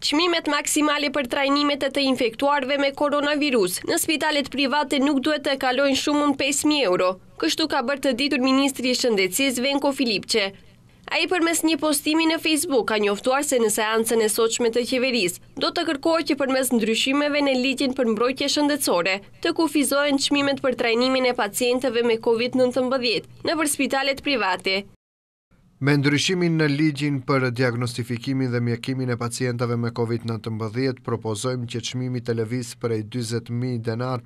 çmimet maksimale për trajnimet e të infektuarve me koronavirus. Në spitalet private nuk duhet të kalojnë shumën 5.000 euro, kështu ka bërë të ditur Ministri i Shëndecis Venko Filipqe. A i përmes një postimi në Facebook ka njoftuar se në seancën e soqme të kjeveris, do të kërkoj që përmes ndryshimeve në ligjin për mbrojtje shëndecore, të kufizohen qmimet për trajnimin e pacienteve me COVID-19 në për spitalet private. Me ndryshimin në ligjin për diagnostifikimin dhe mjekimin e pacientave me COVID-19, propozojmë që qmimi të levis për e 20.000 denar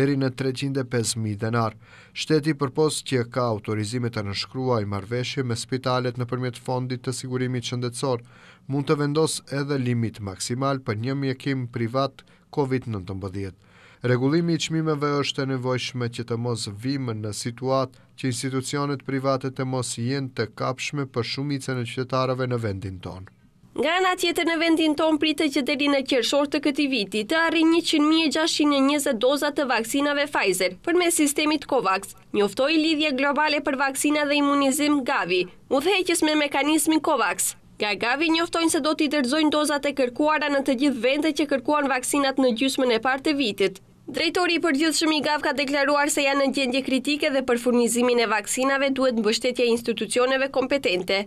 deri në 305.000 denar. Shteti përpos që ka autorizimet të nëshkrua i marveshje me spitalet në përmjet fondit të sigurimit qëndetsor, mund të vendos edhe limit maksimal për një mjekim privat COVID-19. Regullimi i qmimeve është e nevojshme që të mos vimë në situatë që institucionet private të mos jenë të kapshme për shumicën e qytetarëve në vendin tonë. Nga nga tjetër në vendin tonë pritë që deri në kjershor të këti viti të arri 1.620 dozat të vaksinave Pfizer për me sistemit COVAX, njoftoj lidhje globale për vaksina dhe imunizim Gavi, u dhejqës me mekanismin COVAX. Ga Gavi njoftojnë se do t'i dërzojnë dozat e kërkuara në të gjithë vendet që kërkuan vaksinat në gjysmën e partë të vitit, Drejtori i përgjithshëm i GAV ka deklaruar se janë në gjendje kritike dhe për furnizimin e vaksinave duhet mbështetja e institucioneve kompetente.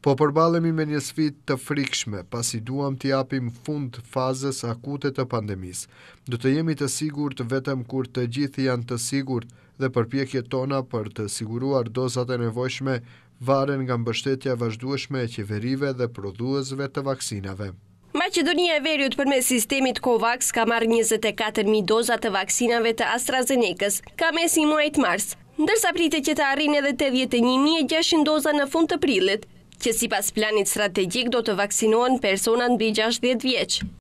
Po përballemi me një sfidë të frikshme, pasi duam të japim fund fazës akute të pandemisë. Do të jemi të sigurt vetëm kur të gjithë janë të sigurt dhe përpjekjet tona për të siguruar dozat e nevojshme varen nga mbështetja vazhdueshme e qeverive dhe prodhuesve të vaksinave. Macedonia e Veriut për me sistemit COVAX ka marrë 24.000 dozat të vaksinave të astrazeneca ka mes i muajt mars, ndërsa pritë që të arrinë edhe 81.600 doza në fund të prillit, që si pas planit strategik do të vaksinohen personat bëj 60 vjeqë.